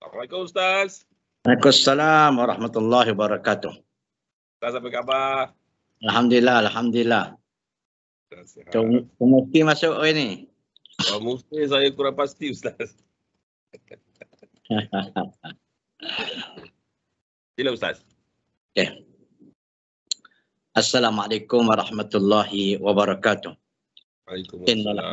Assalamualaikum Ustaz. Waalaikumsalam warahmatullahi wabarakatuh. Ustaz apa khabar? Alhamdulillah, Alhamdulillah. Pemufti masuk hari ni? Pemufti saya kurang pasti Ustaz. Sila Ustaz. Okay. Assalamualaikum warahmatullahi wabarakatuh. Waalaikumsalam.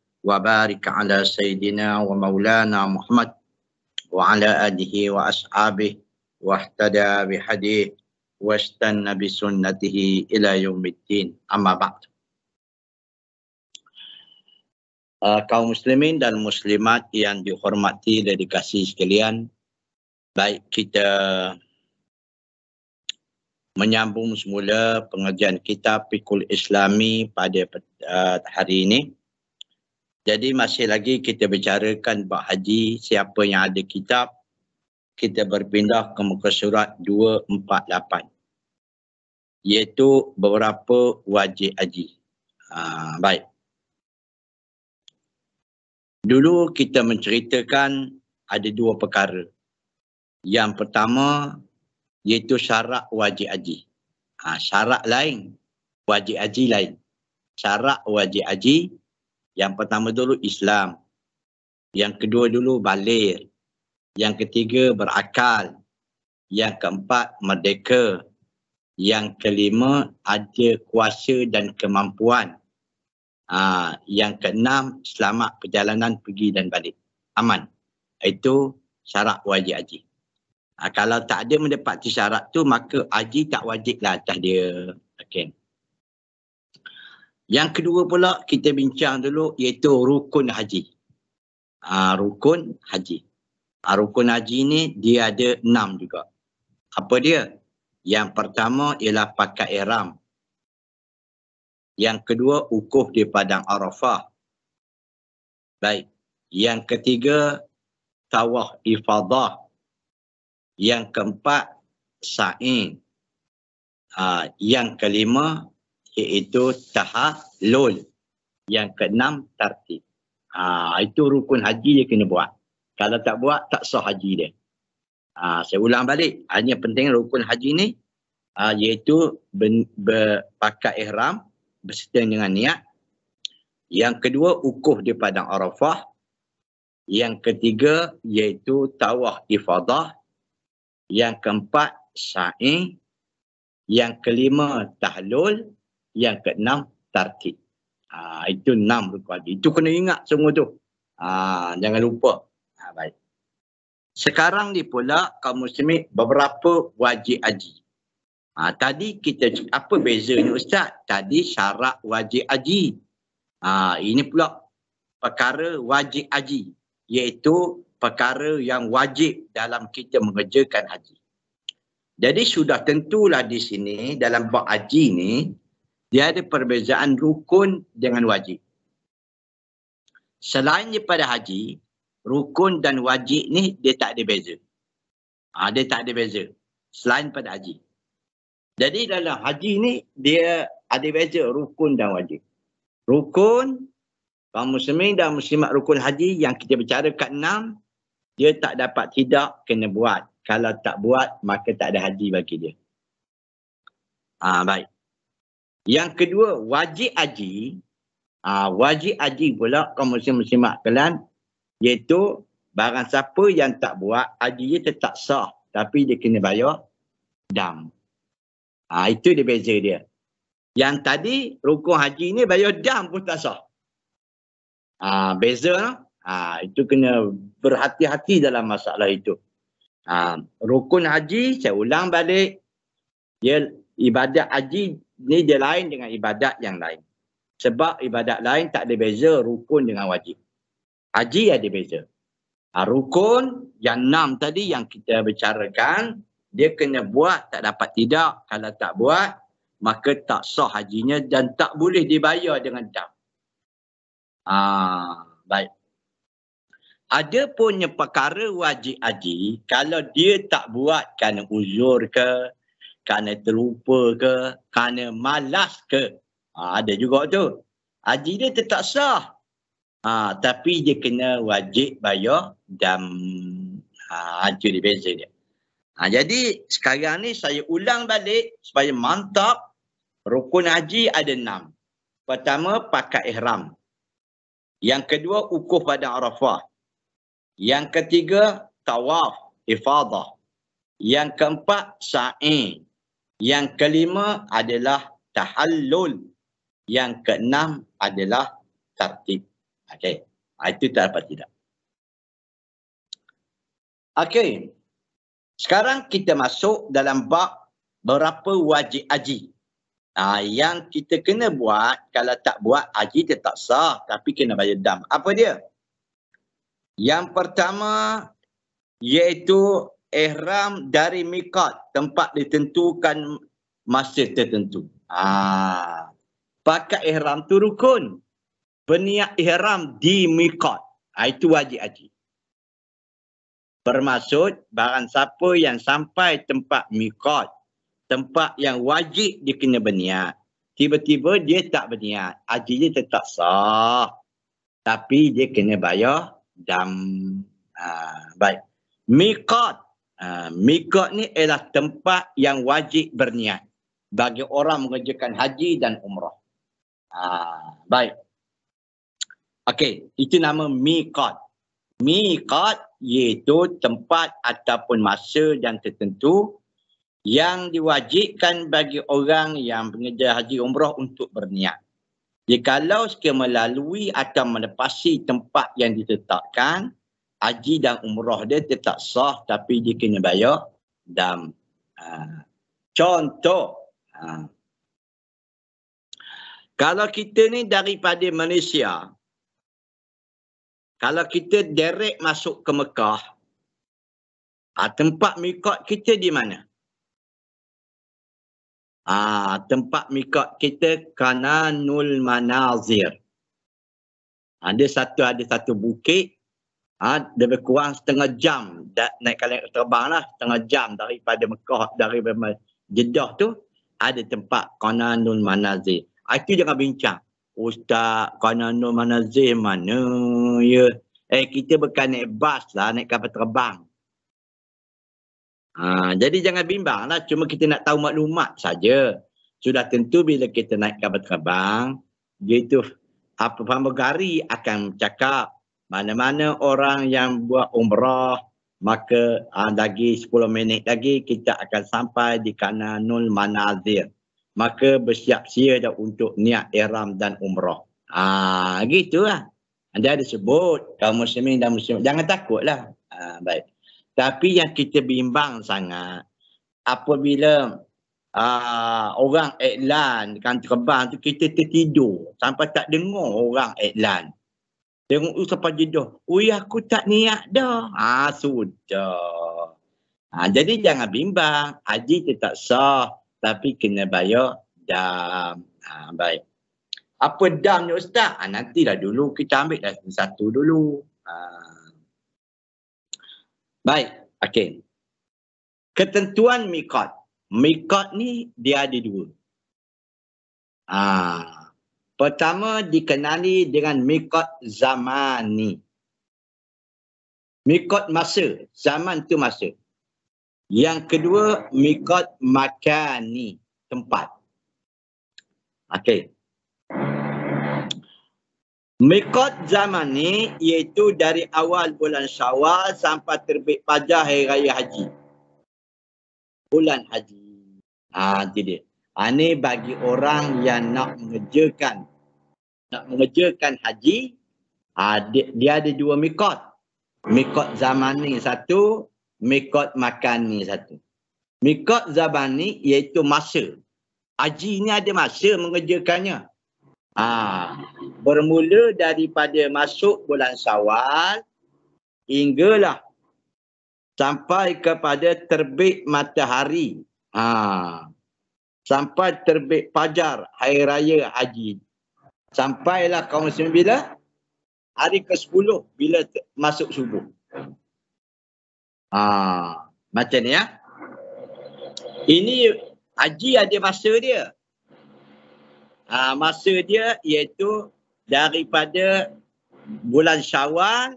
wa barik ala sayidina wa maulana Muhammad wa ala alihi wa ashabihi wa ihtada bi hadih wa istanna bi sunnatihi ila yaumiddin amma ba'd uh, ah, kaum muslimin dan muslimat yang dihormati dan dikasihi sekalian baik kita menyambung semula pengajian kitab pikul Islami pada uh, hari ini jadi masih lagi kita bicarakan Pak Haji siapa yang ada kitab kita berpindah ke muka surat 248 iaitu beberapa wajib haji. Ha, baik. Dulu kita menceritakan ada dua perkara. Yang pertama iaitu syarat wajib haji. Ha, syarat lain, wajib haji lain. Syarat wajib haji yang pertama dulu Islam. Yang kedua dulu balir. Yang ketiga berakal. Yang keempat merdeka. Yang kelima ada kuasa dan kemampuan. Ha, yang keenam selamat perjalanan pergi dan balik. Aman. Itu syarat wajib haji. Ha, kalau tak ada mendapati syarat tu maka haji tak wajiblah atas dia. Okay. Yang kedua pula kita bincang dulu iaitu rukun haji. Ha, rukun haji. Ha, rukun haji ni dia ada enam juga. Apa dia? Yang pertama ialah pakai iram. Yang kedua ukuf di padang Arafah. Baik. Yang ketiga tawah ifadah. Yang keempat sa'in. Ha, ah, yang kelima iaitu tahalul. Yang keenam tartib. Ha, itu rukun haji dia kena buat. Kalau tak buat tak sah haji dia. Ha, saya ulang balik. Hanya penting rukun haji ni ha, iaitu berpakat ihram berserta dengan niat. Yang kedua ukuh di padang Arafah. Yang ketiga iaitu tawah ifadah. Yang keempat sa'i. Yang kelima tahlul. Yang keenam tarkib. Ha, itu enam rukun haji. Itu kena ingat semua tu. Ha, jangan lupa. Ha, baik. Sekarang ni pula kaum muslimin beberapa wajib haji. Ha, tadi kita apa bezanya ustaz? Tadi syarat wajib haji. Ha, ini pula perkara wajib haji iaitu perkara yang wajib dalam kita mengerjakan haji. Jadi sudah tentulah di sini dalam bab haji ni dia ada perbezaan rukun dengan wajib. Selain daripada haji, rukun dan wajib ni dia tak ada beza. Ha, dia tak ada beza. Selain pada haji. Jadi dalam haji ni dia ada beza rukun dan wajib. Rukun, kaum muslimin dan muslimat rukun haji yang kita bicara kat enam, dia tak dapat tidak kena buat. Kalau tak buat maka tak ada haji bagi dia. Ah ha, baik. Yang kedua, wajib haji. Uh, wajib haji pula kau mesti mesti maklan iaitu barang siapa yang tak buat haji dia tetap sah tapi dia kena bayar dam. Ah itu dia beza dia. Yang tadi rukun haji ni bayar dam pun tak sah. Ah beza no? Ah itu kena berhati-hati dalam masalah itu. Ah rukun haji saya ulang balik dia ibadat haji ni dia lain dengan ibadat yang lain. Sebab ibadat lain tak ada beza rukun dengan wajib. Haji ada beza. Ha, rukun yang enam tadi yang kita bicarakan, dia kena buat tak dapat tidak. Kalau tak buat, maka tak sah hajinya dan tak boleh dibayar dengan dam. Ha, baik. Ada punya perkara wajib haji, kalau dia tak buat kerana uzur ke, kerana terlupa ke, kerana malas ke. Ha, ada juga tu. Haji dia tetap sah. Ha, tapi dia kena wajib bayar dan ha, haji dia beza dia. Ha, jadi sekarang ni saya ulang balik supaya mantap rukun haji ada enam. Pertama pakai ihram. Yang kedua ukuf pada Arafah. Yang ketiga tawaf, ifadah. Yang keempat sa'i, yang kelima adalah tahallul. Yang keenam adalah tertib. Okey. Ah, itu tak dapat tidak. Okey. Sekarang kita masuk dalam bab berapa wajib haji. Ah, yang kita kena buat, kalau tak buat, haji tak sah tapi kena bayar dam. Apa dia? Yang pertama iaitu ihram dari mikot tempat ditentukan masjid tertentu. Ah, pakai ihram tu rukun. Berniat ihram di mikot. Ah, itu wajib haji. Bermaksud barang siapa yang sampai tempat mikot, tempat yang wajib dia kena berniat. Tiba-tiba dia tak berniat. Haji dia tetap sah. Tapi dia kena bayar dam. Ah, baik. Mikot Ah, Mikot ni ialah tempat yang wajib berniat bagi orang mengerjakan haji dan umrah. Ha, baik. Okey, itu nama Mikot. Mikot iaitu tempat ataupun masa yang tertentu yang diwajibkan bagi orang yang mengerja haji umrah untuk berniat. Jikalau sekiranya melalui atau melepasi tempat yang ditetapkan, haji dan umrah dia tetap sah tapi dia kena bayar dam. Uh, contoh, uh, kalau kita ni daripada Malaysia, kalau kita direct masuk ke Mekah, uh, tempat mikot kita di mana? Ah, tempat mikot kita Kananul Manazir. Ada satu ada satu bukit ha, lebih kurang setengah jam da, naik kalian terbang lah setengah jam daripada Mekah dari Jeddah tu ada tempat Qananul Manazir. Ha, itu jangan bincang. Ustaz Qananul Manazir mana ya? Eh kita bukan naik bas lah naik kapal terbang. Ha, jadi jangan bimbang lah. Cuma kita nak tahu maklumat saja. Sudah tentu bila kita naik kapal terbang, dia gitu apa pamegari akan cakap mana-mana orang yang buat umrah maka ah, lagi 10 minit lagi kita akan sampai di Kananul Manazir. Maka bersiap sia untuk niat ihram dan umrah. Ah ha, gitulah. Anda ada sebut kaum muslimin dan muslimat jangan takutlah. Ha, baik. Tapi yang kita bimbang sangat apabila Uh, orang iklan kan terbang tu kita tertidur sampai tak dengar orang iklan. Tengok tu siapa jodoh. Ui aku tak niat dah. Ha sudah. Ha, jadi jangan bimbang. Haji tetap sah. Tapi kena bayar dam. Ha, baik. Apa damnya Ustaz? Ha, nantilah dulu kita ambil dah satu dulu. Ha. Baik. Okay. Ketentuan mikot. Mikot ni dia ada dua. Ah, Pertama dikenali dengan mikot zaman ni, Mikot masa, zaman tu masa. Yang kedua mikot makan ni tempat. Okey. Mikot zaman ni iaitu dari awal bulan syawal sampai terbit pajar hari raya haji. Bulan haji. Ah, ha, jadi. Ini ah, bagi orang yang nak mengerjakan nak mengerjakan haji ha, dia, dia ada dua mikot mikot zaman ni satu mikot makan ni satu mikot zaman ni iaitu masa haji ni ada masa mengerjakannya ha, bermula daripada masuk bulan sawal hinggalah sampai kepada terbit matahari ha, sampai terbit pajar hari raya haji Sampailah kaum muslimin bila? Hari ke-10 bila masuk subuh. Ah, macam ni ya. Ini haji ada masa dia. Ah, masa dia iaitu daripada bulan Syawal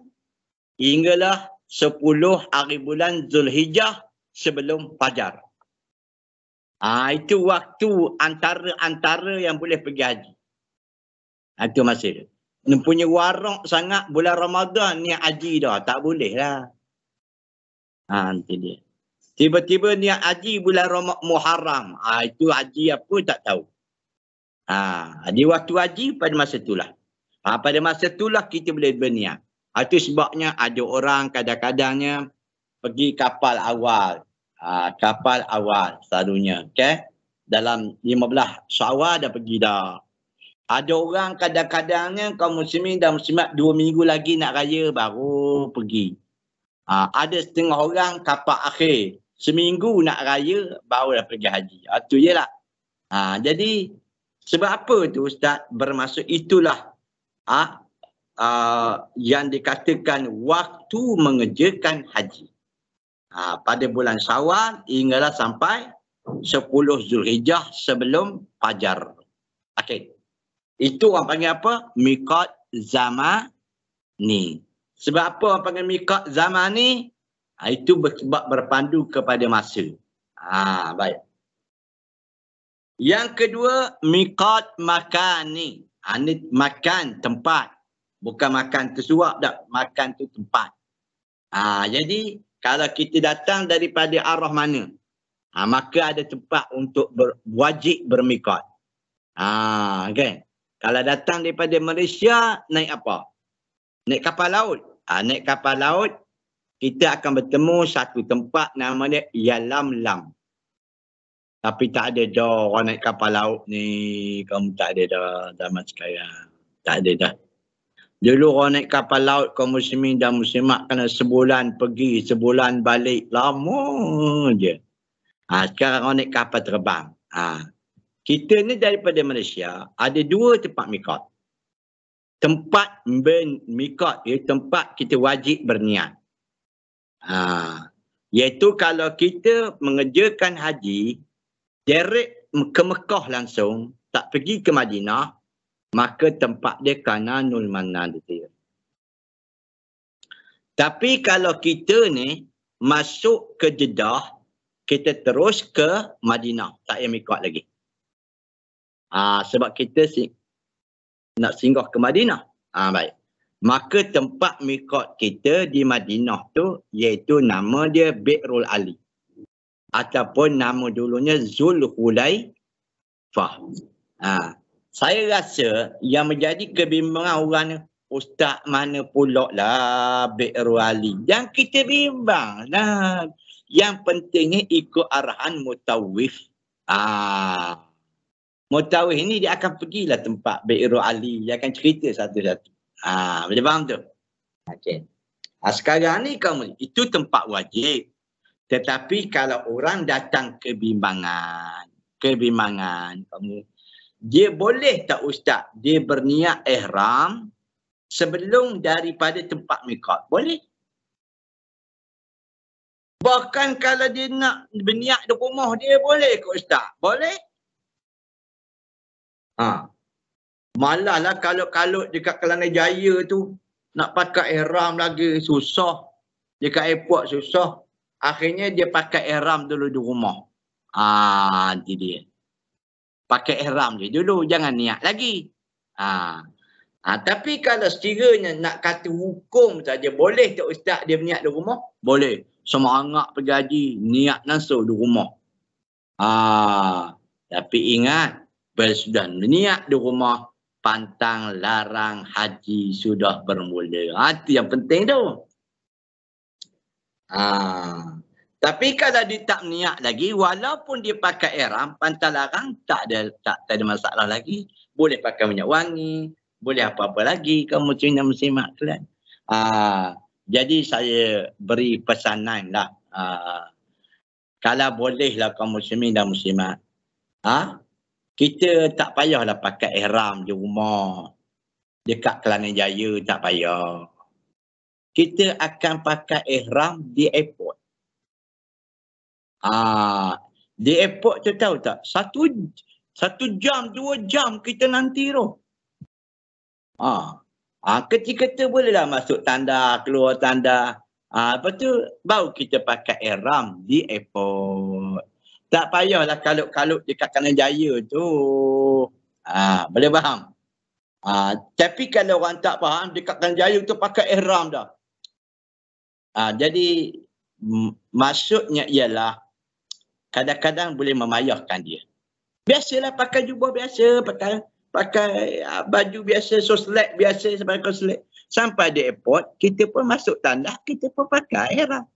hinggalah 10 hari bulan Zulhijjah sebelum fajar. Ah, itu waktu antara-antara yang boleh pergi haji. Itu masa tu. Dia punya warak sangat bulan Ramadan ni haji dah. Tak boleh lah. Ha, nanti dia. Tiba-tiba niat haji bulan Ramadan Muharram. Ha, itu haji apa tak tahu. Ha, di waktu haji pada masa itulah. Ha, pada masa itulah kita boleh berniat. Ha, itu sebabnya ada orang kadang-kadangnya pergi kapal awal. Ha, kapal awal selalunya. Okay? Dalam 15 syawal dah pergi dah. Ada orang kadang-kadangnya kaum muslimin dan muslimat dua minggu lagi nak raya baru pergi. Ha, ada setengah orang kapak akhir. Seminggu nak raya baru dah pergi haji. Itu ha, je lah. Ha, jadi sebab apa tu Ustaz bermaksud itulah ha, ha, yang dikatakan waktu mengejakan haji. Ha, pada bulan syawal hinggalah sampai 10 Zulhijjah sebelum fajar. Okey. Itu orang panggil apa? zaman ni. Sebab apa orang panggil zaman ni? Ha, ah, itu berkibat berpandu kepada masa. Ha, baik. Yang kedua, mikot makani. Ha, ah, ini makan tempat. Bukan makan tu suap tak. Makan tu tempat. Ha, jadi, kalau kita datang daripada arah mana, ha, maka ada tempat untuk ber, wajib bermikot. Ha, okay. Kalau datang daripada Malaysia, naik apa? Naik kapal laut. Ha, naik kapal laut, kita akan bertemu satu tempat namanya Yalam Lam. Tapi tak ada dah orang naik kapal laut ni. Kamu tak ada dah zaman sekarang. Tak ada dah. Dulu orang naik kapal laut kaum muslimin dan muslimat kena sebulan pergi, sebulan balik. Lama je. Ha, sekarang orang naik kapal terbang. Ha. Kita ni daripada Malaysia ada dua tempat mikot. Tempat ben mikot iaitu ya, tempat kita wajib berniat. Ha. Iaitu kalau kita mengerjakan haji direct ke Mekah langsung tak pergi ke Madinah maka tempat dia kananul manadir. Tapi kalau kita ni masuk ke Jeddah kita terus ke Madinah tak payah mikot lagi. Aa, ah, sebab kita si, nak singgah ke Madinah. Aa, ah, baik. Maka tempat mikot kita di Madinah tu iaitu nama dia Bi'rul Ali. Ataupun nama dulunya Zul Hulai Fah. Ah, saya rasa yang menjadi kebimbangan orang ni, Ustaz mana pula lah Bi'rul Ali. Yang kita bimbang lah. Yang pentingnya ikut arahan mutawif. Ah, mutawif ini dia akan pergilah tempat Bi'ru Ali. Dia akan cerita satu-satu. Ha, boleh faham tu? Okey. Ha, sekarang ni kamu, itu tempat wajib. Tetapi kalau orang datang kebimbangan, kebimbangan kamu, dia boleh tak ustaz dia berniat ihram sebelum daripada tempat mikot? Boleh. Bahkan kalau dia nak berniat di rumah dia boleh ke ustaz? Boleh. Ha. Malah lah kalut-kalut dekat Kelana Jaya tu nak pakai ihram lagi susah. Dekat airport susah. Akhirnya dia pakai ihram dulu di rumah. Ha, nanti dia. Pakai ihram je dulu. Jangan niat lagi. Ha. Ha, tapi kalau sekiranya nak kata hukum saja boleh tak ustaz dia niat di rumah? Boleh. Semua anak pergi haji niat nasuh di rumah. Ha, tapi ingat bila sudah niat di rumah, pantang larang haji sudah bermula. Ha, itu yang penting tu. Ha. Tapi kalau dia tak niat lagi, walaupun dia pakai iram, pantang larang tak ada, tak, tak ada masalah lagi. Boleh pakai minyak wangi, boleh apa-apa lagi kamu cina mesti maklan. jadi saya beri pesanan lah. Aa, ha. kalau bolehlah kaum muslimin dan muslimat. Ha? kita tak payahlah pakai ihram di rumah dekat Kelana Jaya tak payah kita akan pakai ihram di airport. Ah, di airport tu tahu tak? Satu satu jam, dua jam kita nanti tu. Ah, ah ha, ha, ketika tu bolehlah masuk tanda, keluar tanda. Ah, lepas tu baru kita pakai ihram di airport. Tak payahlah kalut-kalut dekat kanan jaya tu. Ha, boleh faham? Ha, tapi kalau orang tak faham, dekat kanan jaya tu pakai ihram dah. Ha, jadi, m- maksudnya ialah kadang-kadang boleh memayahkan dia. Biasalah pakai jubah biasa, pakai pakai ah, baju biasa, soslek biasa sebagai soslek. Sampai di airport, kita pun masuk tanah, kita pun pakai ihram.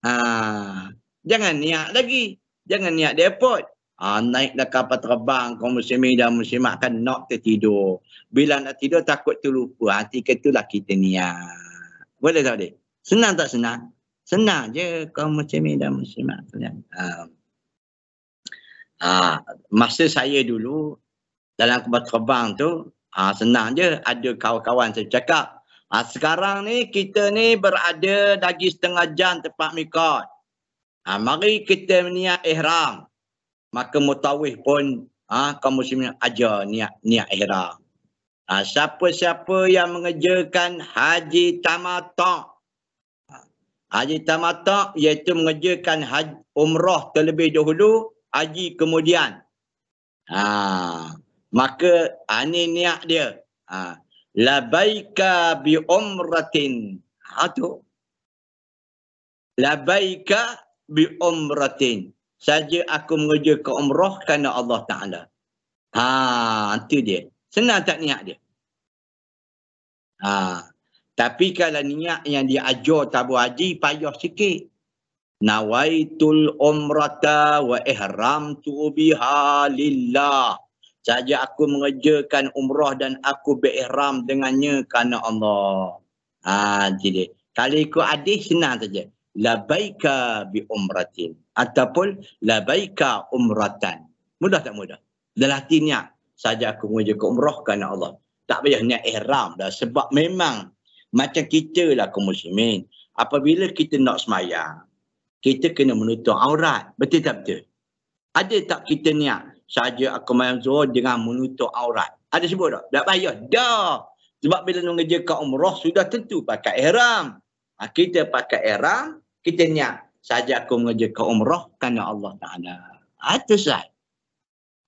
Ha, jangan niat lagi. Jangan niat depot. airport. Ha, naiklah kapal terbang kau musim dan musim makan nak tertidur. Bila nak tidur takut terlupa. Ha, ah, ketika itulah kita niat. Boleh tak boleh? Senang tak senang? Senang je kau musim dan musim makan. Ha. Ah. Ah, ha. masa saya dulu dalam kapal terbang tu ha, senang je ada kawan-kawan saya cakap. Ha, sekarang ni kita ni berada lagi setengah jam tempat mikot. Ha, mari kita niat ihram. Maka mutawih pun ah ha, kaum muslimin ajar niat niat ihram. Ha, siapa-siapa yang mengejarkan haji tamatok. Ha, haji tamatok iaitu mengejarkan haji umrah terlebih dahulu, haji kemudian. Ha, maka ha, ini niat dia. Ha, Labaika bi umratin. Ha, tu. Labaika bi umratin. Saja aku mengerja ke umrah kerana Allah Ta'ala. Ha, itu dia. Senang tak niat dia? Ha, tapi kalau niat yang dia diajar tabu haji, payah sikit. Nawaitul umrata wa ihram tu biha lillah. Saja aku mengerjakan umrah dan aku berihram dengannya kerana Allah. Ha, jadi. Kalau ikut adik, senang saja labaika bi umratin ataupun labaika umratan. Mudah tak mudah? Dalam hati niat saja aku mengajak umrah kerana Allah. Tak payah niat ihram dah sebab memang macam kita lah kaum muslimin. Apabila kita nak semayang, kita kena menutup aurat. Betul tak betul? Ada tak kita niat saja aku mayang zuhur dengan menutup aurat? Ada sebut tak? Tak payah. Dah. Sebab bila ke umrah sudah tentu pakai ihram. Ha, kita pakai ihram, kita niat saja aku ke umrah kerana Allah Taala. Itu sah.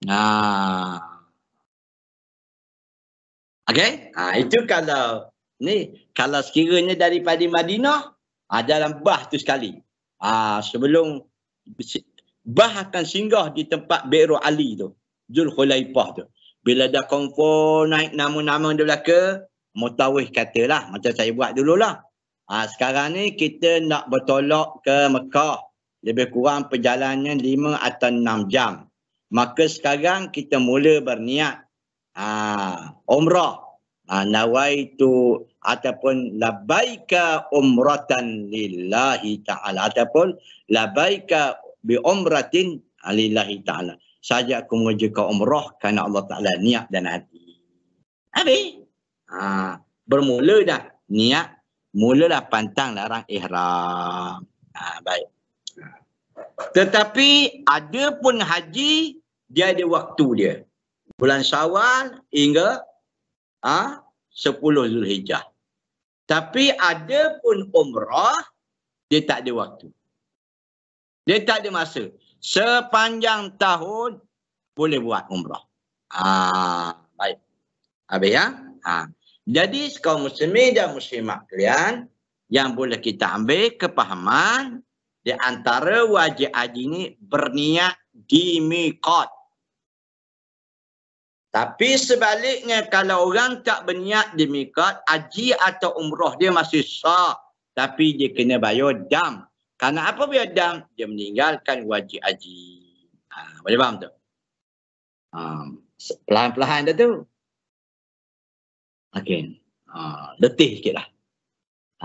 Nah. okay. ha, ah, itu kalau ni kalau sekiranya daripada Madinah ha, ah, dalam bah tu sekali. Ha, sebelum bah akan singgah di tempat Beru Ali tu, Zul Khulaifah tu. Bila dah confirm naik nama-nama dia belaka, mutawih katalah macam saya buat dululah. Ha, sekarang ni kita nak bertolak ke Mekah. Lebih kurang perjalanan lima atau enam jam. Maka sekarang kita mula berniat ha, umrah. Ha, nawaitu ataupun labaika umratan lillahi ta'ala. Ataupun labaika bi umratin ha, lillahi ta'ala. Saja aku mengerjakan umrah kerana Allah Ta'ala niat dan hati. Habis. Ha, bermula dah niat mulalah pantang larang ihram. Ha, baik. Tetapi ada pun haji, dia ada waktu dia. Bulan syawal hingga ha, 10 Zulhijjah. Tapi ada pun umrah, dia tak ada waktu. Dia tak ada masa. Sepanjang tahun boleh buat umrah. Ah, ha, baik. Habis ya? Ha. Jadi kaum muslimin dan muslimat kalian yang boleh kita ambil kepahaman di antara wajib haji ini berniat di miqat. Tapi sebaliknya kalau orang tak berniat di miqat, haji atau umrah dia masih sah. Tapi dia kena bayar dam. Karena apa bayar dam? Dia meninggalkan wajib haji. Ha, boleh faham tu? Ha, pelan-pelan dah tu. Okey. Ha, letih sikit lah.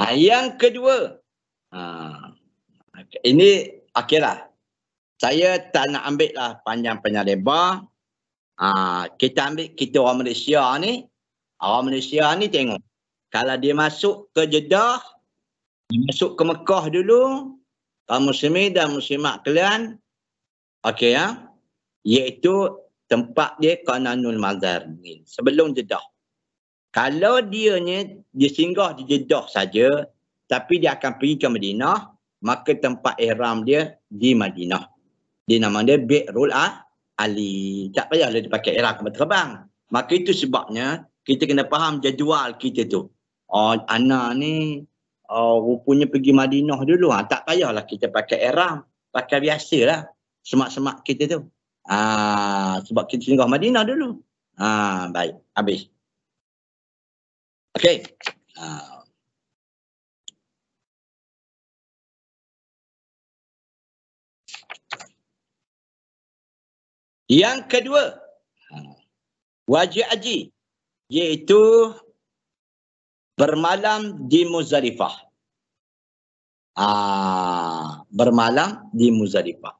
Ha, yang kedua. Ha, ini okey lah. Saya tak nak ambil lah panjang-panjang lebar. Ha, kita ambil kita orang Malaysia ni. Orang Malaysia ni tengok. Kalau dia masuk ke Jeddah. Dia masuk ke Mekah dulu. Kaum muslimi dan muslimat kalian. Okey ya. Iaitu tempat dia Kananul Mazar ni. Sebelum Jeddah. Kalau dianya dia singgah di Jeddah saja tapi dia akan pergi ke Madinah, maka tempat ihram dia di Madinah. Dia nama dia Bi'rul Ali. Tak payahlah dia pakai ihram ke terbang. Maka itu sebabnya kita kena faham jadual kita tu. Oh, Ana ni oh, rupanya pergi Madinah dulu. Ha, tak payahlah kita pakai ihram. Pakai biasa lah. Semak-semak kita tu. Ah, sebab kita singgah Madinah dulu. Ah, baik. Habis. Okay. Uh. Yang kedua, uh, wajib haji iaitu bermalam di Muzdalifah. Ah, bermalam di Muzdalifah.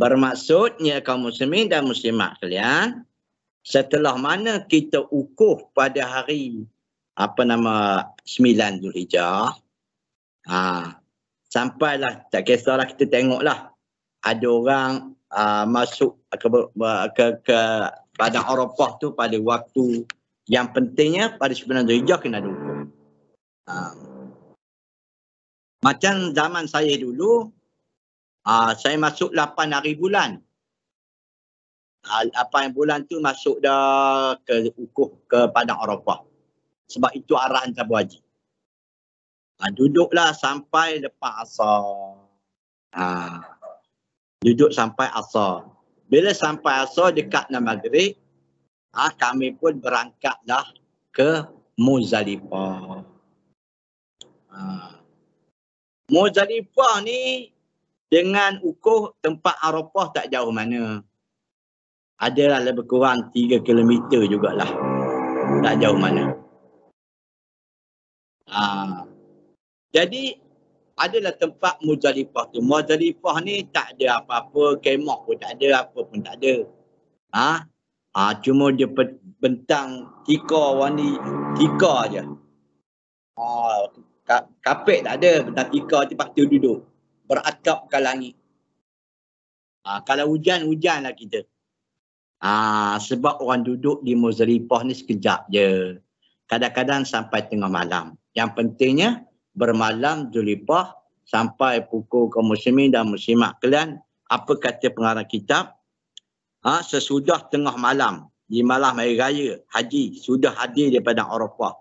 Bermaksudnya kaum muslimin dan muslimat kalian, setelah mana kita ukuh pada hari apa nama 9 Zulhijjah ha, sampailah tak kisahlah kita tengoklah ada orang uh, masuk ke ke, ke padang Arafah tu pada waktu yang pentingnya pada 9 Zulhijjah kena dulu. Ha. Macam zaman saya dulu uh, saya masuk 8 hari bulan apa yang bulan tu masuk dah ke ukuh ke Padang Arafah. Sebab itu arahan Tabu Haji. Ha, duduklah sampai lepas asal. Ha, duduk sampai asal. Bila sampai asal dekat Nama Maghrib, ha, kami pun berangkatlah ke Muzalipah. Ha. Muzalipah ni dengan ukuh tempat Arafah tak jauh mana adalah lebih kurang 3 km jugalah. Tak jauh mana. Ha. Jadi adalah tempat Muzdalifah tu. Muzdalifah ni tak ada apa-apa, kemok, pun tak ada, apa pun tak ada. Ha? ha cuma dia bentang tikar wani, tikar aje. Ha, kapek tak ada, bentang tikar tu pasti duduk. Beratap ke langit. Ha, kalau hujan, hujan lah kita. Aa, ah, sebab orang duduk di Muzdalifah ni sekejap je. Kadang-kadang sampai tengah malam. Yang pentingnya bermalam Zulifah sampai pukul kaum muslimin dan muslimat kalian. Apa kata pengarah kitab? Ha, sesudah tengah malam di malam hari raya haji sudah hadir daripada Arafah.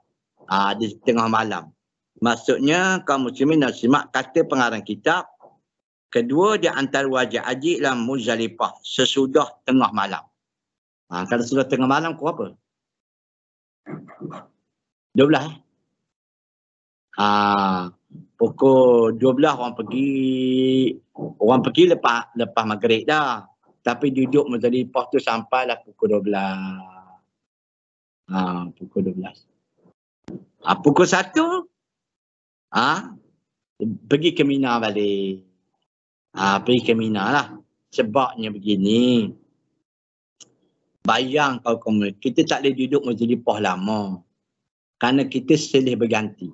Ha, di tengah malam. Maksudnya kaum muslimin dan muslimat kata pengarah kitab. Kedua di antara wajib haji dalam Muzalifah sesudah tengah malam. Ha, kalau sudah tengah malam kau apa? 12 eh? Ha, pukul 12 orang pergi orang pergi lepas lepas maghrib dah. Tapi duduk menjadi pos tu sampailah pukul 12. ha, pukul 12. ha, pukul 1 ha, pergi ke Mina balik. Ah ha, pergi ke Mina lah. Sebabnya begini bayang kau kau kita tak boleh duduk muzdalifah lama kerana kita selih berganti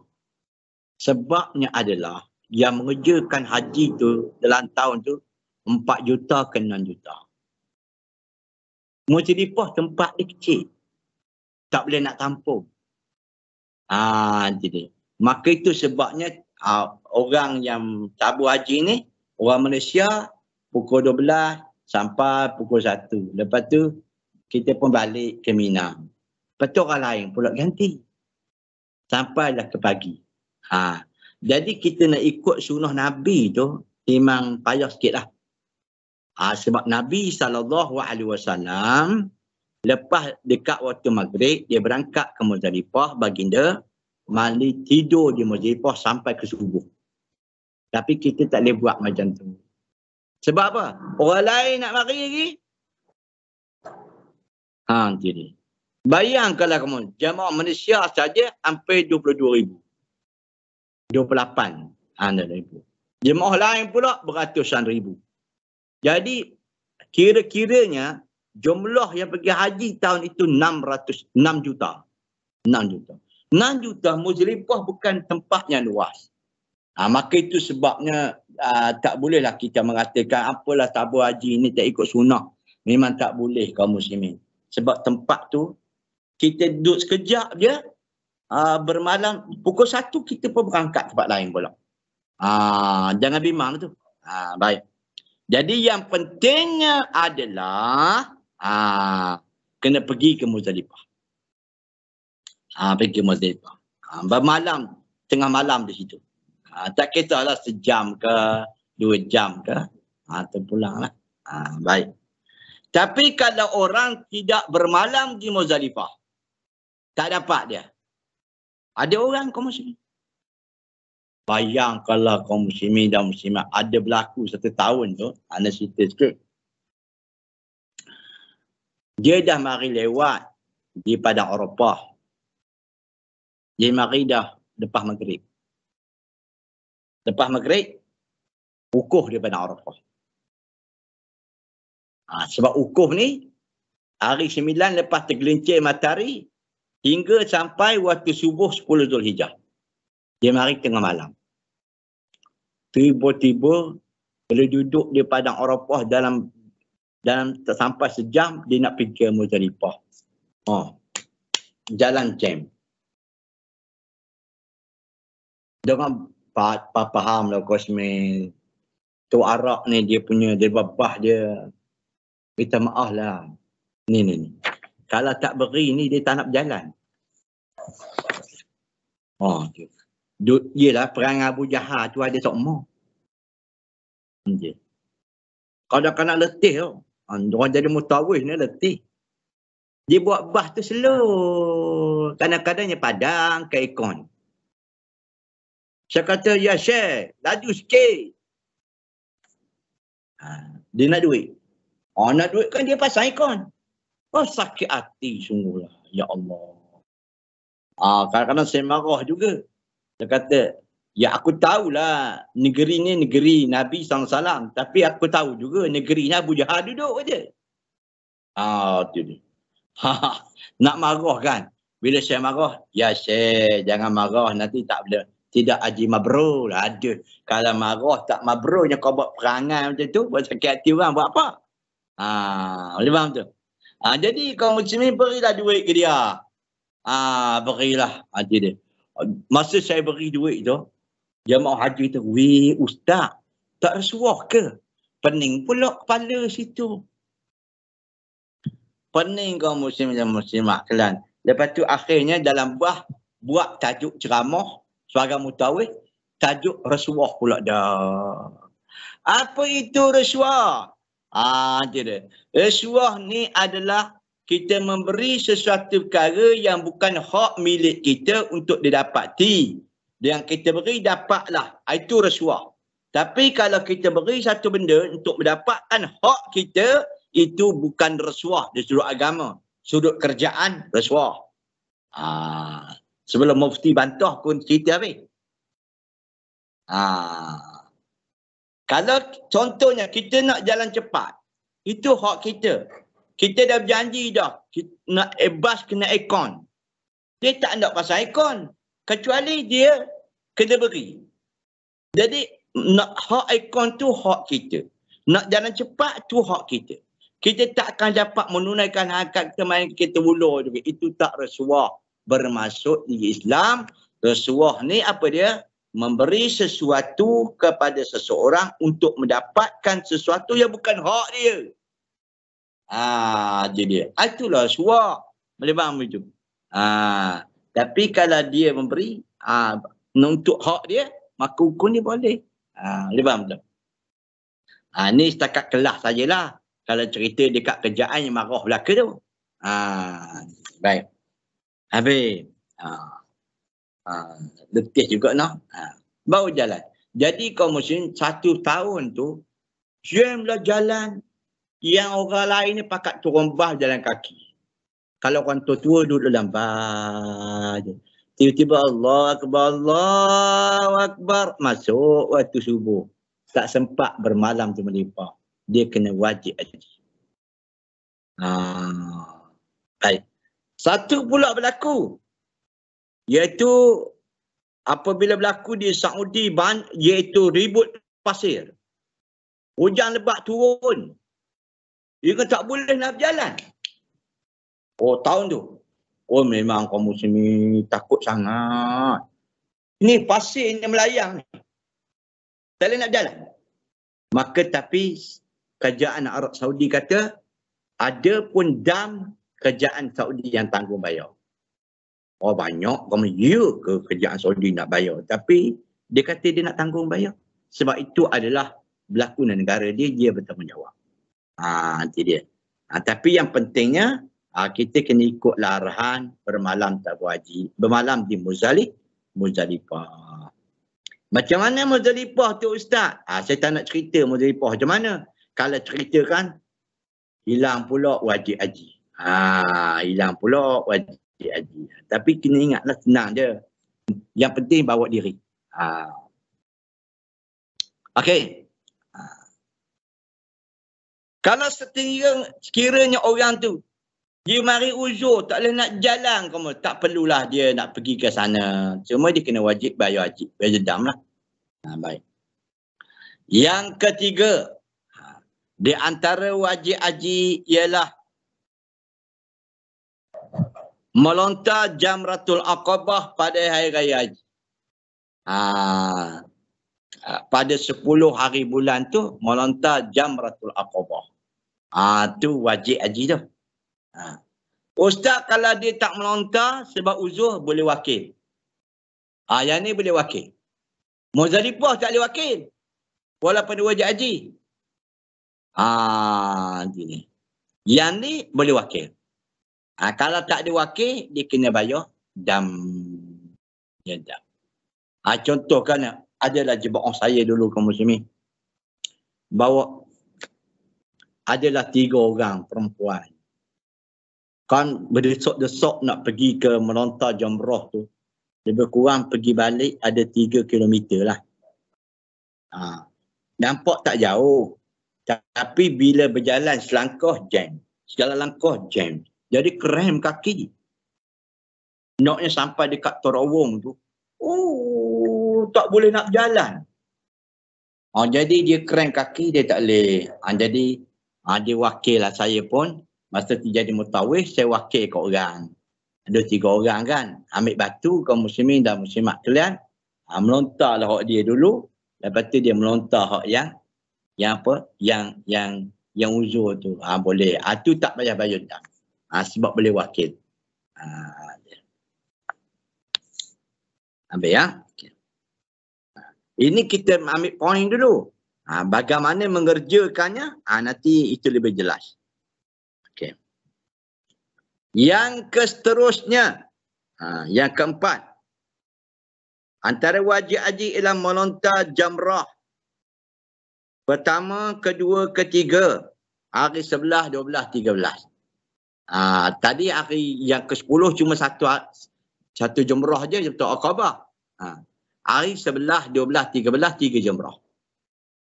sebabnya adalah yang mengerjakan haji tu dalam tahun tu 4 juta ke 6 juta muzdalifah tempat dia kecil tak boleh nak tampung ah ha, jadi maka itu sebabnya aa, ha, orang yang tabu haji ni orang Malaysia pukul 12 sampai pukul 1. Lepas tu kita pun balik ke Mina. Lepas tu orang lain pula ganti. Sampailah ke pagi. Ha. Jadi kita nak ikut sunnah Nabi tu memang payah sikit lah. Ha, sebab Nabi SAW lepas dekat waktu maghrib dia berangkat ke Muzalipah baginda mali tidur di Muzalipah sampai ke subuh. Tapi kita tak boleh buat macam tu. Sebab apa? Orang lain nak mari lagi, Ha, nanti ni. Bayangkanlah kamu, jemaah Malaysia saja sampai 22 ribu. 28 ha, ribu. Jemaah lain pula beratusan ribu. Jadi kira-kiranya jumlah yang pergi haji tahun itu 600, 6 juta. 6 juta. 6 juta Muzlifah bukan tempat yang luas. Ha, maka itu sebabnya uh, tak bolehlah kita mengatakan apalah tabu haji ini tak ikut sunnah. Memang tak boleh kaum muslimin sebab tempat tu kita duduk sekejap je uh, bermalam pukul satu kita pun berangkat tempat lain pula. uh, jangan bimbang tu. uh, baik. Jadi yang pentingnya adalah uh, kena pergi ke Muzdalifah. uh, pergi ke Muzdalifah. Uh, bermalam tengah malam di situ. Uh, tak kisahlah sejam ke dua jam ke atau pulang lah. Uh, baik. Tapi kalau orang tidak bermalam di Muzdalifah, tak dapat dia. Ada orang kaum muslim. Bayangkanlah kaum muslim dan muslimat ada berlaku satu tahun tu, anda cerita sikit. Dia dah mari lewat di padang Eropah. Dia mari dah lepas maghrib. Lepas maghrib, ukuh di padang Eropah. Ha, sebab ukuf ni hari sembilan lepas tergelincir matahari hingga sampai waktu subuh sepuluh Dhul Hijjah. Dia mari tengah malam. Tiba-tiba boleh duduk di padang Arafah dalam dalam tak sampai sejam dia nak pergi ke Muzdalifah. Oh. Jalan jam. Dengan pak paham lah Kosmin. Tu Arak ni dia punya, dia babah dia. Minta maaf lah. Ni ni ni. Kalau tak beri ni dia tak nak berjalan. Oh dia. Du, yelah perang Abu Jahar tu ada tok mo. Dia. Kau dah kena letih tu. Oh. Orang jadi mutawis ni letih. Dia buat bah tu slow. Kadang-kadang dia padang ke ikon. Saya kata, ya Syekh, laju sikit. Ha, dia nak duit. Oh nak duit kan dia pasang ikon. Oh sakit hati sungguh lah Ya Allah. Ah kadang-kadang saya marah juga. Dia kata, ya aku tahulah negeri ni negeri Nabi SAW. Tapi aku tahu juga negeri ni Abu Jahal duduk je. Ah tu dia. Ha, ha, nak marah kan? Bila saya marah, ya saya jangan marah nanti tak boleh Tidak haji mabrul. Ada. Kalau marah tak mabrulnya kau buat perangai macam tu. Buat sakit hati orang buat apa? Ha, boleh faham tu? Ha, jadi kaum muslimin berilah duit ke dia. Ha, berilah haji dia. Masa saya beri duit tu, jemaah haji tu, weh ustaz, tak resuah ke? Pening pula kepala situ. Pening kaum musim dan musim maklan. Lepas tu akhirnya dalam buah buat tajuk ceramah, sebagai mutawih, tajuk resuah pula dah. Apa itu resuah? Ah, dia. Rasuah ni adalah kita memberi sesuatu perkara yang bukan hak milik kita untuk didapati. Yang kita beri dapatlah. Ah, itu rasuah. Tapi kalau kita beri satu benda untuk mendapatkan hak kita, itu bukan rasuah di sudut agama. Sudut kerjaan, rasuah. Ah, sebelum mufti bantah pun cerita habis. Ah. Kalau contohnya kita nak jalan cepat, itu hak kita. Kita dah berjanji dah nak e kena ekon. Dia tak nak pasang ekon. Kecuali dia kena beri. Jadi nak hak ekon tu hak kita. Nak jalan cepat tu hak kita. Kita tak akan dapat menunaikan hakat kita main kita ulur juga. Itu tak rasuah. Bermaksud di Islam, rasuah ni apa dia? memberi sesuatu kepada seseorang untuk mendapatkan sesuatu yang bukan hak dia. Ah, dia dia. Ha, itulah suak. Boleh faham itu? Ah, ha, tapi kalau dia memberi ah, untuk hak dia, maka hukum dia boleh. Ah, boleh faham tak? Ah, ni setakat kelas sajalah. Kalau cerita dekat kerjaan yang marah belaka tu. Ah, baik. Habis. Ah uh, ha, letih juga nak. Ha. Baru jalan. Jadi kau mesti satu tahun tu, Syuan pula jalan yang orang lain ni pakat turun bah jalan kaki. Kalau orang tua-tua duduk dalam bah je. Tiba-tiba Allah Akbar, Allah Akbar masuk waktu subuh. Tak sempat bermalam tu melipah. Dia kena wajib aja. Ha, ah. Baik. Satu pula berlaku iaitu apabila berlaku di Saudi ban iaitu ribut pasir. Hujan lebat turun. Dia tak boleh nak berjalan. Oh tahun tu. Oh memang kaum muslim takut sangat. Ini pasir yang melayang Tak boleh nak berjalan. Maka tapi kerajaan Arab Saudi kata ada pun dam kerajaan Saudi yang tanggung bayar. Oh banyak kamu ya ke kerajaan Saudi nak bayar tapi dia kata dia nak tanggung bayar sebab itu adalah berlaku dalam negara dia dia bertanggungjawab. Ha, nanti dia. Ha, tapi yang pentingnya ha, kita kena ikut larahan bermalam tak wajib. Bermalam di Muzalik, Muzalipah. Macam mana Muzalipah tu Ustaz? Ha, saya tak nak cerita Muzalipah macam mana. Kalau ceritakan hilang pula wajib haji. Ha, hilang pula wajib Cik Haji. Tapi kena ingatlah senang je. Yang penting bawa diri. Ha. Okey. Ha. Kalau setinggi sekiranya orang tu dia mari uzur tak boleh nak jalan kamu tak perlulah dia nak pergi ke sana. Cuma dia kena wajib bayar haji, bayar dendam lah. Ha, baik. Yang ketiga, ha, di antara wajib haji ialah melontar jamratul aqabah pada hari raya haji. Ha, ha pada 10 hari bulan tu melontar jamratul aqabah. Ha, tu wajib haji tu. Ha. Ustaz kalau dia tak melontar sebab uzur boleh wakil. Ha, yang ni boleh wakil. Muzalipah tak boleh wakil. Walaupun dia wajib haji. Ha, gini. Yang ni boleh wakil. Ha, kalau tak ada wakil, dia kena bayar dam. Ya, dam. Ha, ah, contoh kerana adalah jebaan saya dulu ke musim ni. Bawa adalah tiga orang perempuan. Kan berdesok-desok nak pergi ke merontar jamrah tu. Lebih kurang pergi balik ada tiga kilometer lah. Ha, nampak tak jauh. Tapi bila berjalan selangkah jam. Segala langkah jam. Jadi krem kaki. Noknya sampai dekat terowong tu. Oh, tak boleh nak berjalan. Ha, jadi dia krem kaki dia tak boleh. Ha, jadi ha, dia wakil lah saya pun. Masa dia jadi mutawih, saya wakil ke orang. Ada tiga orang kan. Ambil batu ke muslimin dan muslimat kalian. Ha, melontarlah hak dia dulu. Lepas tu dia melontar hak yang yang apa? Yang yang yang uzur tu. Ha, boleh. Ha, tu tak payah bayar dah ha, sebab boleh wakil. Ha, ambil ya. Okay. Ah, ini kita ambil poin dulu. Ha, bagaimana mengerjakannya? Ha, nanti itu lebih jelas. Okay. Yang keseterusnya, ha, yang keempat. Antara wajib haji ialah melontar jamrah. Pertama, kedua, ketiga. Hari sebelah, dua belah, tiga belah. Ha, tadi hari yang ke-10 cuma satu satu jemrah je untuk Aqabah. Ha, hari 11, 12, 13, 3 jumrah.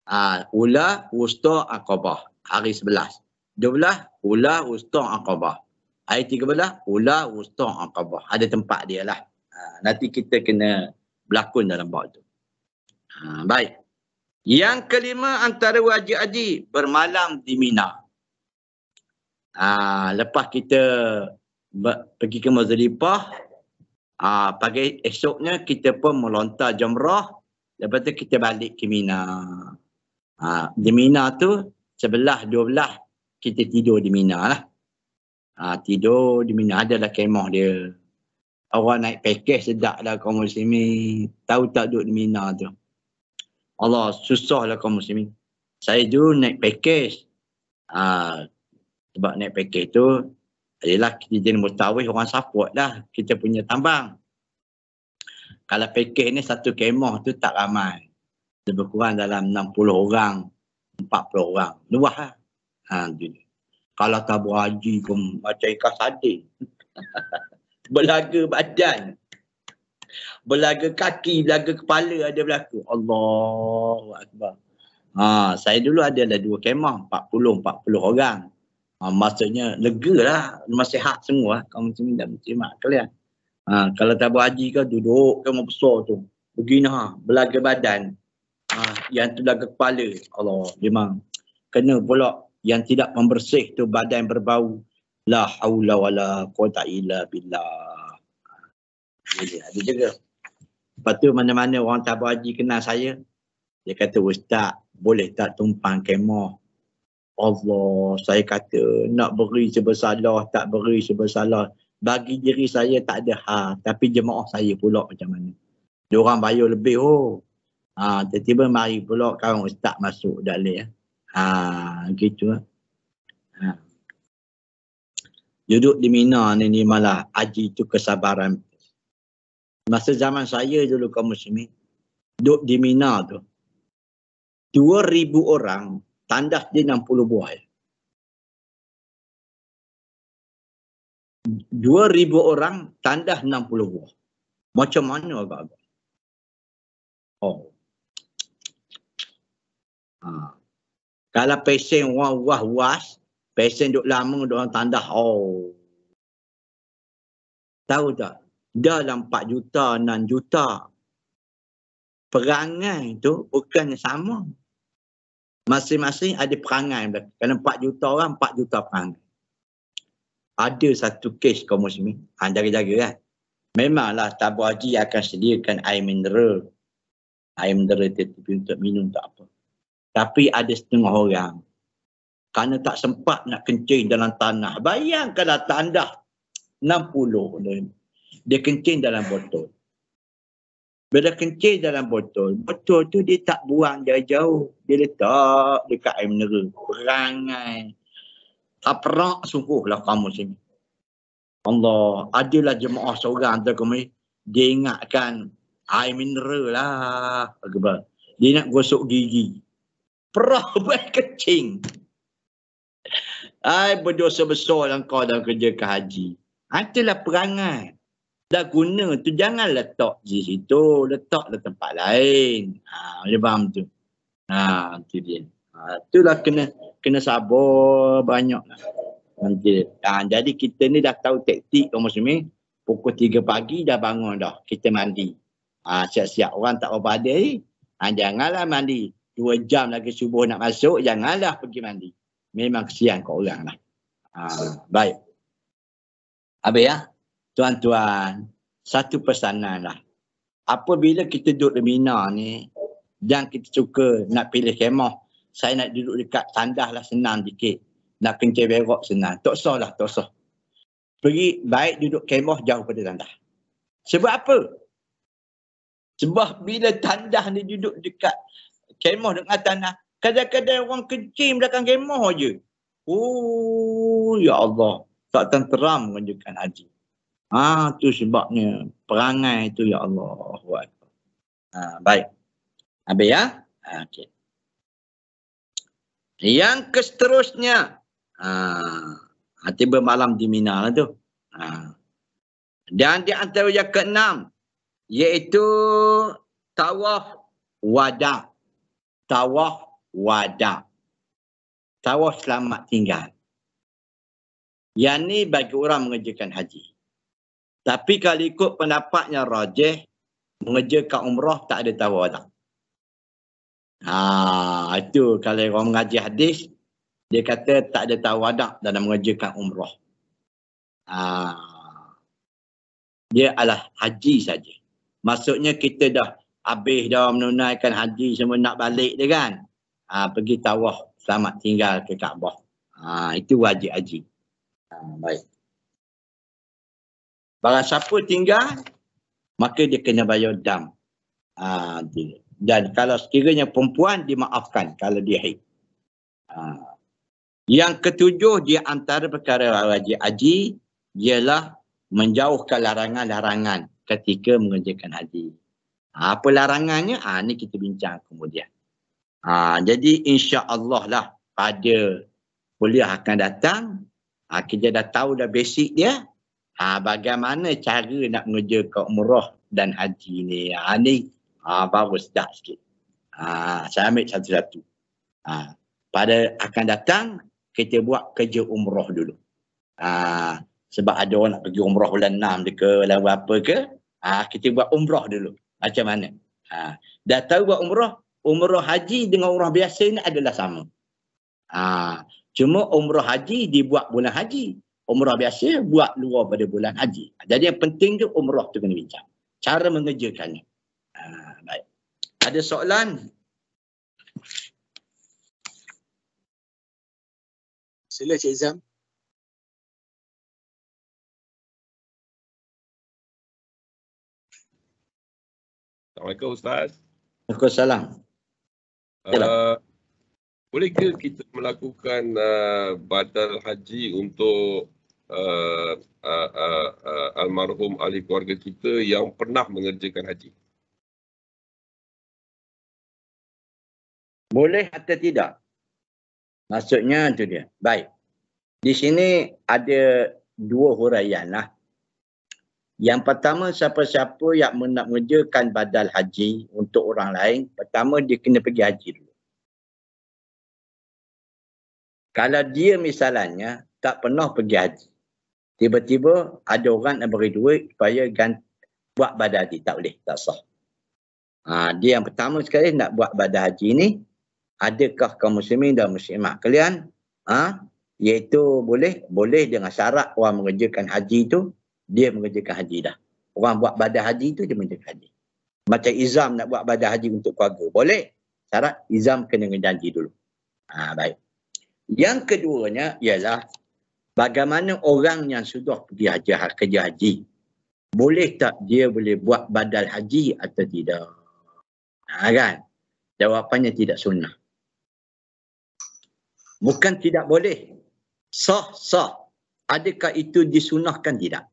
Ha, Ula, Wusta, Aqabah. Hari 11. 12, Ula, Wusta, Aqabah. Hari 13, Ula, Wusta, Aqabah. Ada tempat dia lah. Ha, nanti kita kena berlakon dalam bab tu. Ha, baik. Yang kelima antara wajib haji bermalam di Mina. Aa, ah, lepas kita pergi ke Muzdalifah, ah, pagi esoknya kita pun melontar jumrah. Lepas tu kita balik ke Mina. Ha, di Mina tu sebelah dua belah kita tidur di Mina lah. Ha, tidur di Mina adalah kemah dia. Orang naik pakej sedap lah kaum muslimin. Tahu tak duduk di Mina tu. Allah susah lah kaum muslimin. Saya dulu naik pakej. Ha, sebab naik paket tu ialah kita jenis mutawih orang support dah kita punya tambang kalau paket ni satu kemah tu tak ramai lebih kurang dalam 60 orang 40 orang luah lah ha, kalau tak berhaji pun macam ikan sadin belaga badan belaga kaki, belaga kepala ada berlaku. Allah Akbar. Ha, saya dulu ada ada lah dua kemah, 40 40 orang. Ha, maksudnya lega lah. Masihat semua lah. Kau macam ni dah berterima kalian. Ha, kalau tak berhaji kau duduk kau besar tu. Begini ha, belaga badan. Ha, yang tu belaga kepala. Allah memang kena pula yang tidak membersih tu badan berbau. La haula wala quwata illa billah. Jadi ada juga. Lepas tu mana-mana orang tak berhaji kenal saya. Dia kata ustaz boleh tak tumpang kemah Allah saya kata nak beri sebesalah tak beri sebesalah bagi diri saya tak ada ha tapi jemaah saya pula macam mana dia orang bayar lebih oh ha, tiba-tiba mari pula kawan ustaz masuk ya ha gitu ya. ha. duduk di Mina ni, ni malah aji tu kesabaran masa zaman saya dulu kaum muslimin duduk di Mina tu 2000 orang tandas dia 60 buah. ribu orang tandas 60 buah. Macam mana agak-agak? Oh. Ha. Kalau pesen wah wah was, pesen duk lama dia orang tandas. Oh. Tahu tak? Dalam 4 juta, 6 juta. Perangai tu bukan sama masing-masing ada perangai kalau 4 juta orang 4 juta perangai ada satu kes kaum muslimin ha, jaga-jaga kan memanglah tabu haji akan sediakan air mineral air mineral tetapi untuk minum tak apa tapi ada setengah orang kerana tak sempat nak kencing dalam tanah bayangkanlah tandah 60 dia kencing dalam botol bila kencing dalam botol, botol tu dia tak buang jauh-jauh. Dia letak dekat air menera. Perangai. Taprak sungguh lah kamu sini. Allah, adalah jemaah seorang tu kami. Dia ingatkan air menera lah. Dia nak gosok gigi. Perah buat kencing. Hai berdosa besar dalam kau dalam kerja ke haji. Itulah perangai dah guna tu jangan letak di situ, letak di tempat lain. Ha, dia faham tu. Ha, tu dia. Ha, tu lah kena, kena sabar banyak lah. Nanti, ha, jadi kita ni dah tahu taktik kamu sini. Pukul tiga pagi dah bangun dah. Kita mandi. Ha, siap-siap orang tak apa-apa ada ni. Ha, janganlah mandi. dua jam lagi subuh nak masuk, janganlah pergi mandi. Memang kesian kau orang lah. Ha, baik. Habis ya? tuan-tuan, satu pesanan lah. Apabila kita duduk di Mina ni, dan kita suka nak pilih kemah, saya nak duduk dekat tandas lah senang dikit. Nak kencing berok senang. Tak sah lah, tak sah. Pergi baik duduk kemah jauh pada tandas. Sebab apa? Sebab bila tandas ni duduk dekat kemah dengan tanah, kadang-kadang orang kencing belakang kemah je. Oh, ya Allah. Tak tenteram menunjukkan haji. Ha, tu sebabnya perangai itu ya Allah. Ha, baik. Habis ya. Ha, okay. Yang keseterusnya. Ha, hati bermalam di Mina lah tu. Ha. Dan di antara yang keenam. Iaitu tawaf wada. Tawaf wada. Tawaf selamat tinggal. Yang ni bagi orang mengerjakan haji. Tapi kalau ikut pendapatnya rajih, mengerjakan umrah tak ada tawadak. Ah ha, itu kalau orang mengaji hadis, dia kata tak ada tawadak dalam mengerjakan umrah. Ha, dia adalah haji saja. Maksudnya kita dah habis dah menunaikan haji semua nak balik dia kan. Ha, pergi tawah selamat tinggal ke Kaabah. Ha, itu wajib haji. Ha, baik. Barang siapa tinggal, maka dia kena bayar dam. Ha, dan kalau sekiranya perempuan, dimaafkan kalau dia haid. Ha. Yang ketujuh di antara perkara wajib haji, ialah menjauhkan larangan-larangan ketika mengerjakan haji. Ha, apa larangannya? Ha, ini kita bincang kemudian. Ha, jadi insya Allah lah pada kuliah akan datang, ha, kita dah tahu dah basic dia, Ha, bagaimana cara nak ke umrah dan haji ni? Ha, ni ha, baru sedap sikit. Ha, saya ambil satu-satu. Ha, pada akan datang, kita buat kerja umrah dulu. Ha, sebab ada orang nak pergi umrah bulan enam dia ke, lalu apa ke. Ha, kita buat umrah dulu. Macam mana? Ha, dah tahu buat umrah, umrah haji dengan umrah biasa ni adalah sama. Ha, cuma umrah haji dibuat bulan haji umrah biasa buat luar pada bulan haji. Jadi yang penting tu umrah tu kena bincang. Cara mengerjakannya. Ha, baik. Ada soalan? Sila Cik Izam. Assalamualaikum Ustaz. Waalaikumsalam. Uh, bolehkah kita melakukan uh, batal haji untuk Uh, uh, uh, uh, almarhum ahli keluarga kita yang pernah mengerjakan haji. Boleh atau tidak? Maksudnya itu dia. Baik. Di sini ada dua huraian lah. Yang pertama, siapa-siapa yang nak mengerjakan badal haji untuk orang lain, pertama dia kena pergi haji dulu. Kalau dia misalnya tak pernah pergi haji, tiba-tiba ada orang nak beri duit supaya ganti, buat badan haji. Tak boleh, tak sah. Ha, dia yang pertama sekali nak buat badan haji ni, adakah kaum muslimin dan muslimat kalian? Ha, iaitu boleh, boleh dengan syarat orang mengerjakan haji tu, dia mengerjakan haji dah. Orang buat badan haji tu, dia mengerjakan haji. Macam Izam nak buat badan haji untuk keluarga. Boleh. Syarat Izam kena mengerjakan haji dulu. Ha, baik. Yang keduanya ialah Bagaimana orang yang sudah pergi haji, kerja haji. Boleh tak dia boleh buat badal haji atau tidak? Ha, kan? Jawapannya tidak sunnah. Bukan tidak boleh. Sah, sah. Adakah itu disunahkan? Tidak.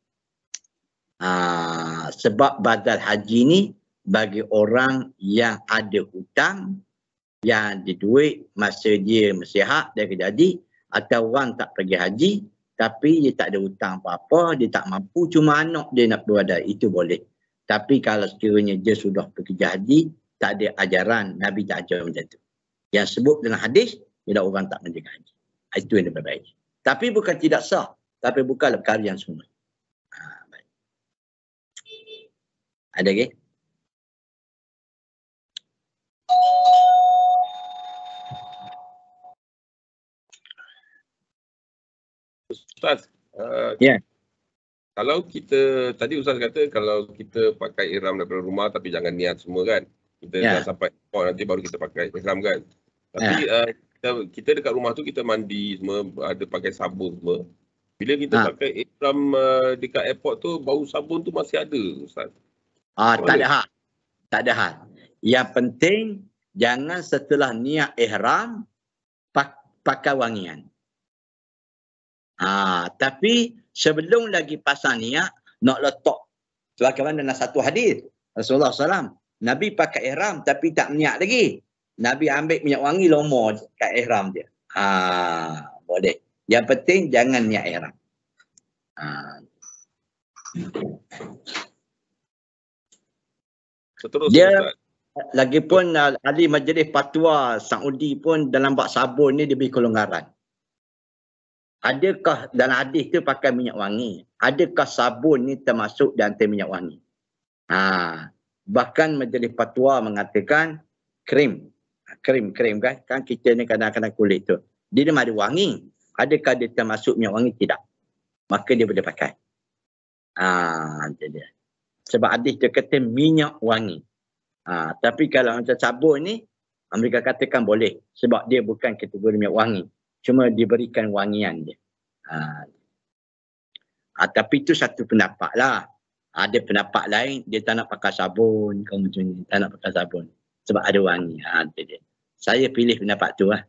Ha, sebab badal haji ni bagi orang yang ada hutang, yang ada duit, masa dia mesihak, dia kerja haji, atau orang tak pergi haji, tapi dia tak ada hutang apa-apa, dia tak mampu, cuma anak dia nak berada, itu boleh. Tapi kalau sekiranya dia sudah pergi jadi, tak ada ajaran, Nabi tak ajar macam tu. Yang sebut dalam hadis, bila orang tak menjaga haji. Ah, itu yang lebih baik. Tapi bukan tidak sah, tapi bukan perkara yang semua. Ah, ha, baik. Ada ke? Okay? Ustaz. Uh, Yeah. Kalau kita, tadi Ustaz kata kalau kita pakai ihram daripada rumah tapi jangan niat semua kan. Kita yeah. dah sampai oh, nanti baru kita pakai ihram kan. Tapi yeah. uh, kita, kita dekat rumah tu kita mandi semua, ada pakai sabun semua. Bila kita ha. pakai ihram uh, dekat airport tu, bau sabun tu masih ada Ustaz. Ah, tak ada hak. Tak ada hal Yang penting, jangan setelah niat ihram, pak, pakai wangian. Ha, tapi sebelum lagi pasang niat, nak letak. Sebagaimana dalam satu hadis Rasulullah SAW. Nabi pakai ihram tapi tak minyak lagi. Nabi ambil minyak wangi lomo kat ihram dia. Ha, boleh. Yang penting jangan niat ihram. Ha. Seterusnya, dia, lagi pun ahli majlis patua Saudi pun dalam bak sabun ni dia beri kelonggaran adakah dan hadis tu pakai minyak wangi? Adakah sabun ni termasuk di antara minyak wangi? Ha. Bahkan majlis patwa mengatakan krim. Ha, krim, krim kan? Kan kita ni kadang-kadang kulit tu. Dia memang ada wangi. Adakah dia termasuk minyak wangi? Tidak. Maka dia boleh pakai. Ha. dia. Sebab hadis dia kata minyak wangi. Ha. Tapi kalau macam sabun ni, mereka katakan boleh. Sebab dia bukan kategori minyak wangi cuma diberikan wangian dia. Ha. Ha, tapi itu satu pendapat lah. Ada pendapat lain, dia tak nak pakai sabun, kau macam ni, tak nak pakai sabun. Sebab ada wangi. Ha, itu dia. Saya pilih pendapat tu lah.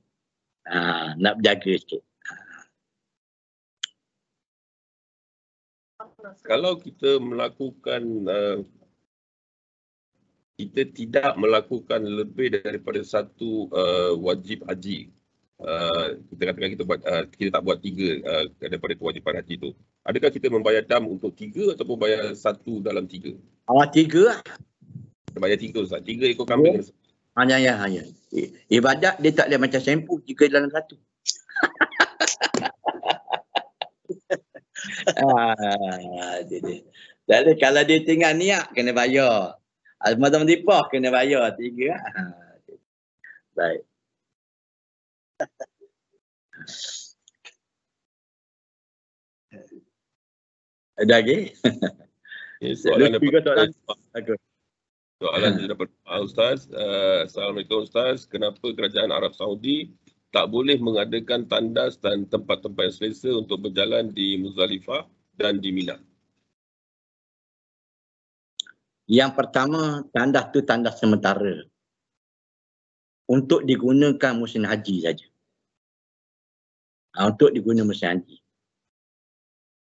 Ha, nak berjaga sikit. Ha. Kalau kita melakukan uh, kita tidak melakukan lebih daripada satu uh, wajib haji uh, tengah-tengah kita buat uh, kita tak buat tiga uh, daripada kewajipan haji tu. Adakah kita membayar dam untuk tiga ataupun bayar satu dalam tiga? Awak ah, tiga lah. Bayar tiga Ustaz. Tiga ikut kambing. Hanya, oh. ah, ya, hanya. Ah, ya. Ibadat dia tak boleh macam sempu tiga dalam satu. ah, dia, kalau dia tinggal niat kena bayar. Macam-macam tipah kena bayar tiga. Lah. Baik. Ada lagi? Okay? Ya, yes, soalan daripada Soalan daripada Ustaz. Uh, Assalamualaikum Ustaz. Kenapa kerajaan Arab Saudi tak boleh mengadakan tandas dan tempat-tempat yang selesa untuk berjalan di Muzalifah dan di Mina? Yang pertama, tandas tu tandas sementara. Untuk digunakan musim haji saja. Ah, untuk diguna mesin haji.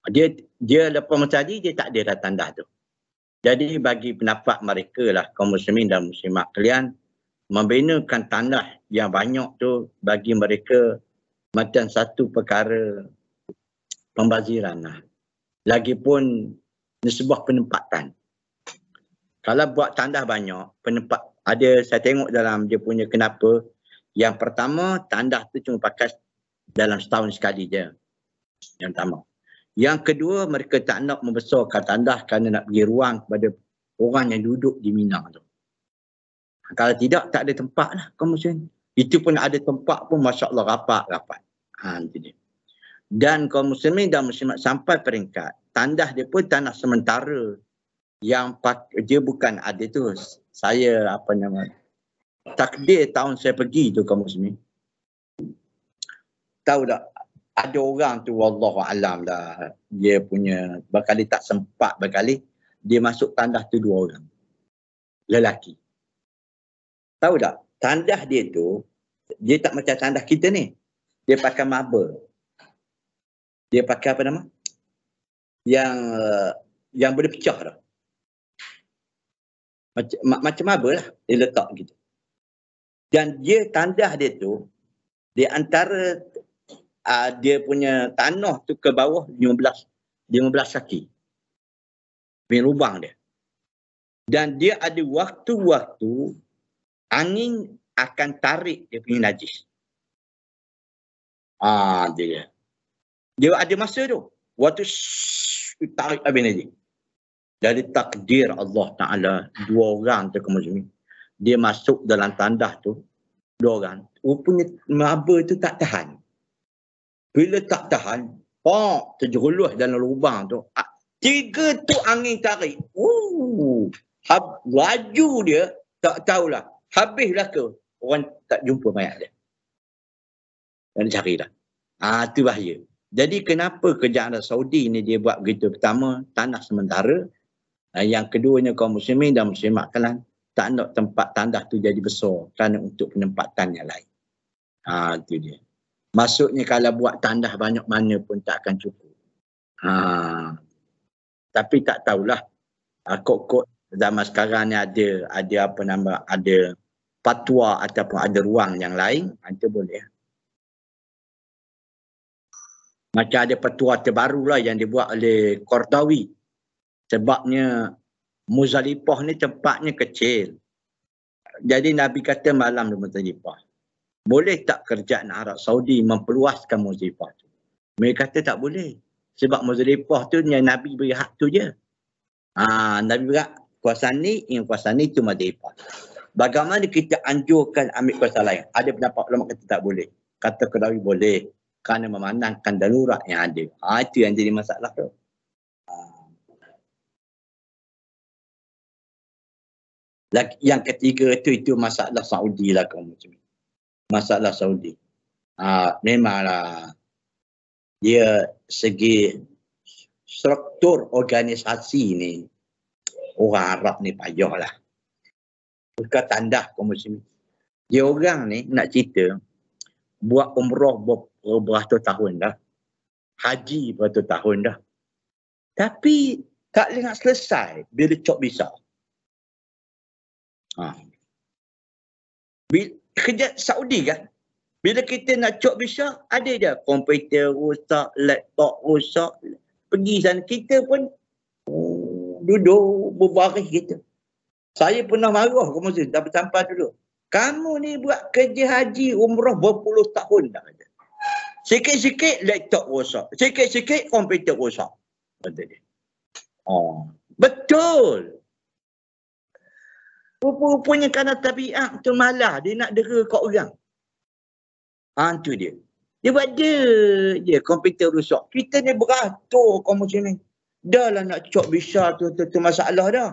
Dia dia lepas mesin haji dia tak ada dah tanda tu. Jadi bagi pendapat mereka lah kaum muslimin dan muslimat kalian membinakan tanah yang banyak tu bagi mereka macam satu perkara pembaziran lah. Lagipun ni sebuah penempatan. Kalau buat tanda banyak, penempat ada saya tengok dalam dia punya kenapa. Yang pertama, tanda tu cuma pakai dalam setahun sekali je. Yang pertama. Yang kedua, mereka tak nak membesarkan tandas kerana nak bagi ruang kepada orang yang duduk di Mina tu. Kalau tidak, tak ada tempat lah. Kemudian. Itu pun ada tempat pun Masya Allah rapat-rapat. Ha, Dan kaum muslimin dan muslimat sampai peringkat. Tandas dia pun tanah sementara. Yang dia bukan ada tu. Saya apa nama. Takdir tahun saya pergi tu kaum muslimin tahu tak ada orang tu wallahu alam dah dia punya berkali tak sempat berkali dia masuk tandas tu dua orang lelaki tahu tak tandas dia tu dia tak macam tandas kita ni dia pakai marble dia pakai apa nama yang uh, yang boleh pecah dah macam macam marble lah dia letak gitu dan dia tandas dia tu di antara uh, dia punya tanah tu ke bawah 15 15 saki. Bin lubang dia. Dan dia ada waktu-waktu angin akan tarik dia punya najis. Ah dia. Dia ada masa tu. Waktu tarik Abin Najib. Dari takdir Allah Ta'ala, dua orang tu ke ni. Dia masuk dalam tandas tu, dua orang. Rupanya maba tu tak tahan bila tak tahan, pok terjerulus dalam lubang tu. Ah, tiga tu angin tarik. Uh, hab, laju dia tak tahulah. Habislah ke orang tak jumpa mayat dia. Dan cari dah. Ah, tu bahaya. Jadi kenapa kerjaan Arab Saudi ni dia buat begitu pertama tanah sementara ah, yang keduanya kaum muslimin dan muslimat kelan tak nak tempat tandas tu jadi besar kerana untuk penempatan yang lain. Ah tu dia. Maksudnya kalau buat tandas banyak mana pun tak akan cukup. Ha. Tapi tak tahulah. Ha, Kok-kok zaman sekarang ni ada ada apa nama ada patua ataupun ada ruang yang lain ha, itu boleh macam ada patua terbaru lah yang dibuat oleh Kordawi sebabnya Muzalipah ni tempatnya kecil jadi Nabi kata malam di Muzalipah boleh tak kerajaan Arab Saudi memperluaskan Muzdalifah tu? Mereka kata tak boleh. Sebab Muzdalifah tu yang Nabi beri hak tu je. Ha, Nabi beri hak kuasa ni, yang kuasa ni tu Muzdalifah. Bagaimana kita anjurkan ambil kuasa lain? Ada pendapat ulama kata tak boleh. Kata Kedawi boleh. Kerana memandangkan darurat yang ada. Ha, itu yang jadi masalah tu. Ha. Yang ketiga itu itu masalah Saudi lah kalau macam masalah Saudi. Ha, memanglah dia segi struktur organisasi ni orang Arab ni payahlah. Bukan tanda kau muslim. Dia orang ni nak cerita buat umrah beratus tahun dah. Haji beratus tahun dah. Tapi tak boleh nak selesai bila cok bisa. Ha. Ah. Bila, kerja Saudi kan? Bila kita nak cop visa, ada je komputer rosak, laptop rosak. Pergi sana, kita pun hmm, duduk berbaris kita. Saya pernah marah ke masa tak bersampah dulu. Kamu ni buat kerja haji umrah berpuluh tahun dah kata. Sikit-sikit laptop rosak. Sikit-sikit komputer rosak. Oh. Betul. Rupa-rupanya kerana tabiat ah, tu malah dia nak dera kat orang. Ha, tu dia. Dia buat dia je komputer rusak. Kita ni beratur kau macam ni. Dah lah nak cok besar tu, tu, tu masalah dah.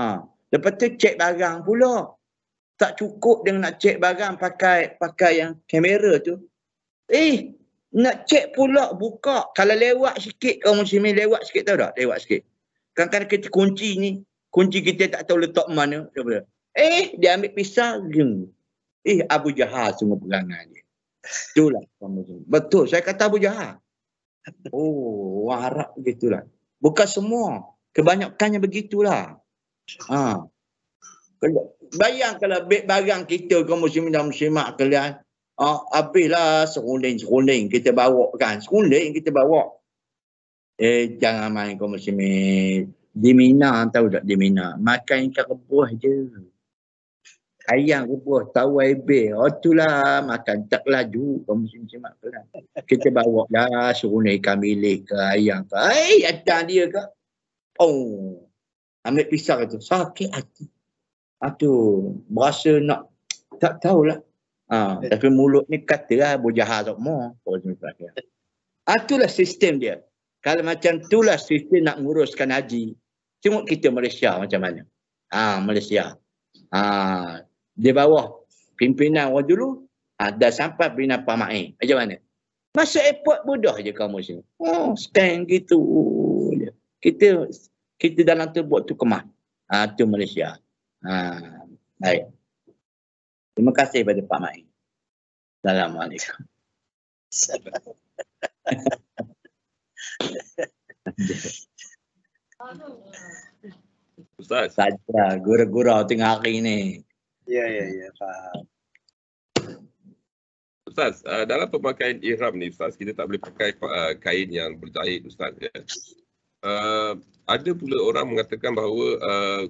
Ha. Lepas tu cek barang pula. Tak cukup dengan nak cek barang pakai pakai yang kamera tu. Eh, nak cek pula buka. Kalau lewat sikit kau muslimin lewat sikit tau tak? Lewat sikit. Kadang-kadang kita kunci ni, kunci kita tak tahu letak mana daripada. eh dia ambil pisau eh Abu Jahal semua pegangan dia itulah betul saya kata Abu Jahal oh warak begitulah. bukan semua kebanyakannya begitulah ha bayang kalau beg barang kita ke musim dan musim kalian ah, habislah seruling seruling kita bawa kan seruling kita bawa eh jangan main kau musim ini di Mina tahu tak di Mina makan ikan rebus je ayam rebus tahu ebe oh lah makan tak laju kau mesti macam pelan kita bawa lah suruh ni ikan milik ke ayam ke ai datang dia ke oh ambil pisang tu sakit hati atu berasa nak tak tahulah ha, tapi mulut ni kata lah bujah tak mau itulah sistem dia kalau macam itulah sistem nak nguruskan haji Tengok kita Malaysia macam mana. Ha, Malaysia. Ha, di bawah pimpinan orang dulu, ha, dah sampai pimpinan Pak Ma'in. Macam mana? Masuk airport mudah je kamu sini. Oh, stand gitu. Kita kita dalam tu buat tu kemah. Ha, tu Malaysia. Ha, baik. Terima kasih kepada Pak Ma'in. Assalamualaikum. Assalamualaikum. Ustaz. Saja gura-gura gurau tengah hari ni. Ya, ya, ya. Faham. Ustaz, uh, dalam pemakaian ihram ni Ustaz, kita tak boleh pakai uh, kain yang berjahit Ustaz. Ya. Uh, ada pula orang mengatakan bahawa uh,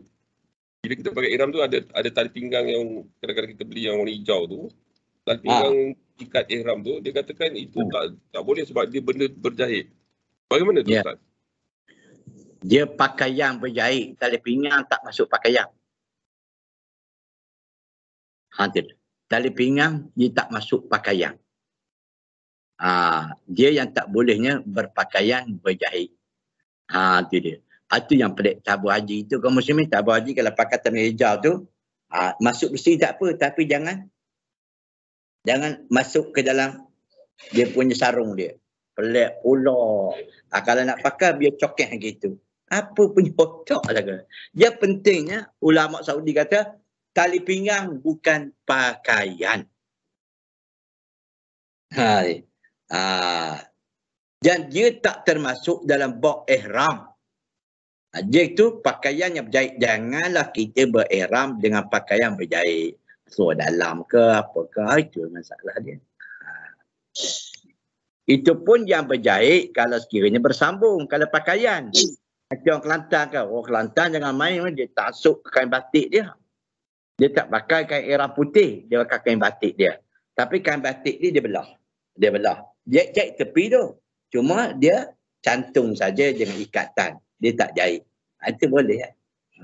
bila kita pakai ihram tu ada ada tali pinggang yang kadang-kadang kita beli yang warna hijau tu. Tali ah. pinggang ha. ikat ihram tu, dia katakan itu hmm. tak, tak boleh sebab dia benda berjahit. Bagaimana tu yeah. Ustaz? Dia pakaian berjahit, tali pinggang tak masuk pakaian. Hantar. Tali pinggang dia tak masuk pakaian. Ha, dia yang tak bolehnya berpakaian berjahit. Ha, itu dia. Ha, itu yang pelik tabu haji itu. Kau mesti minta tabu haji kalau pakai tanah hijau tu. Ha, masuk bersih tak apa. Tapi jangan jangan masuk ke dalam dia punya sarung dia. Pelik pula. Ha, kalau nak pakai biar cokeh gitu apa punya otak lah saja. Dia pentingnya ulama Saudi kata tali pinggang bukan pakaian. Hai. Ah. Dan dia tak termasuk dalam bok ihram. Ah, dia itu pakaian yang berjahit. Janganlah kita berihram dengan pakaian berjahit. So dalam ke apakah itu masalah dia. Ah. Itu pun yang berjahit kalau sekiranya bersambung. Kalau pakaian. Macam orang Kelantan kan. Orang Kelantan jangan main kan. Dia tak kain batik dia. Dia tak pakai kain era putih. Dia pakai kain batik dia. Tapi kain batik ni dia belah. Dia belah. Dia cek tepi tu. Cuma dia cantung saja dengan ikatan. Dia tak jahit. Ha, itu boleh kan.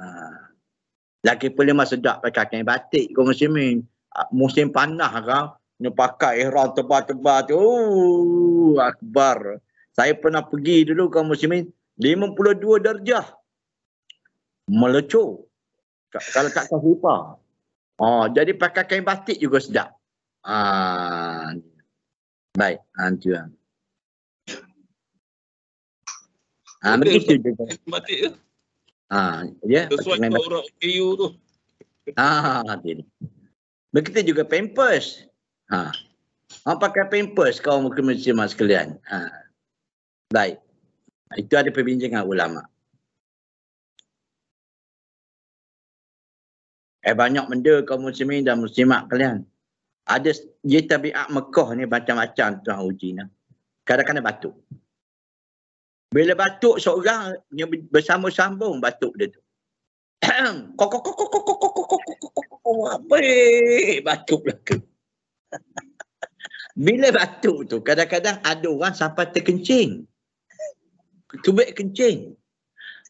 Ha. Lagi pula masa sedap pakai kain batik kau musim ni. Ha, musim panah kan. Dia pakai ihram tebal-tebal tu. Oh, akbar. Saya pernah pergi dulu kau musim ni. 52 darjah melecur kalau kat kaki pa oh jadi pakai kain batik juga sedap ah baik hantu ah ha, mesti tu batik ke ah ya sesuai aurat kayu tu ah hati ni begitu juga pampers ha ah. apa pakai pampers kau mungkin mesti mas sekalian ha baik itu ada perbincangan ulama. Eh banyak benda kau muslimin dan muslimat kalian. Ada dia tabiat Mekah ni macam-macam tuan uji nah. Kadang-kadang batuk. Bila batuk seorang bersambung-sambung batuk dia tu. Kok kok kok kok kok kok kok kok kok batuk belaka. Bila batuk tu kadang-kadang ada orang sampai terkencing cubit kencing.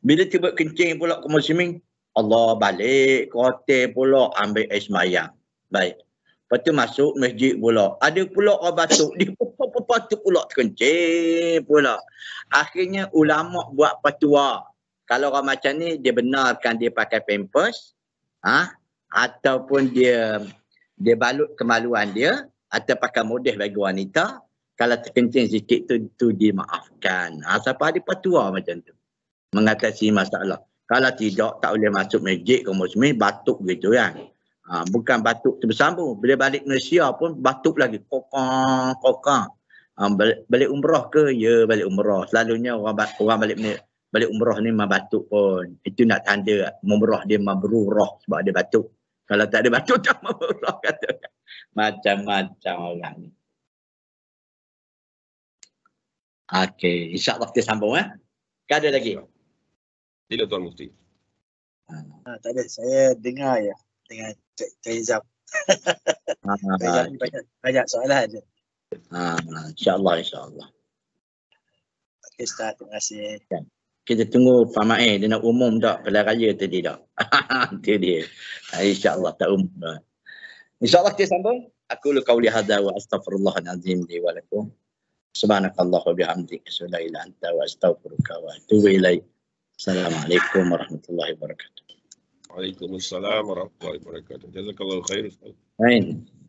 Bila cubit kencing pula ke muslimin, Allah balik kote hotel pula ambil es mayang. Baik. Lepas tu masuk masjid pula. Ada pula orang batuk. Dia pula-pula tu pula kencing pula. Akhirnya ulama buat patua. Kalau orang macam ni, dia benarkan dia pakai pampers. Ha? Ataupun dia dia balut kemaluan dia. Atau pakai modis bagi wanita kalau terkencing sikit tu tu dimaafkan. Ha, siapa ada patua macam tu. Mengatasi masalah. Kalau tidak tak boleh masuk masjid ke muslim batuk gitu kan. Ha, bukan batuk tu bersambung. Bila balik Malaysia pun batuk lagi. Kokong, kokong. Ha, balik, balik umrah ke? Ya balik umrah. Selalunya orang, orang balik ni balik umrah ni memang batuk pun. Itu nak tanda umrah dia memang berurah sebab dia batuk. Kalau tak ada batuk tak memang berurah kata. Macam-macam orang ni. Okey, Allah kita sambung eh. Kan ada lagi? Sila Tuan Mufti. Ha, tak ada, saya dengar ya. Dengan Cik Izzam. Ha, ah, banyak, banyak soalan aja. Ah, ha, insyaAllah, insyaAllah. Okey, Ustaz. Terima kasih. Kan. Kita tunggu Famae dia nak umum tak pelan raya tadi tak. Itu dia. InsyaAllah tak umum lah. Insya Allah kita sambung. Aku lukau lihada wa astagfirullahaladzim. Wa alaikum. سبحانك الله وبحمدك لا إله أنت وأستغفرك وأتوب إليك السلام عليكم ورحمة الله وبركاته وعليكم السلام ورحمة الله وبركاته جزاك الله خير أين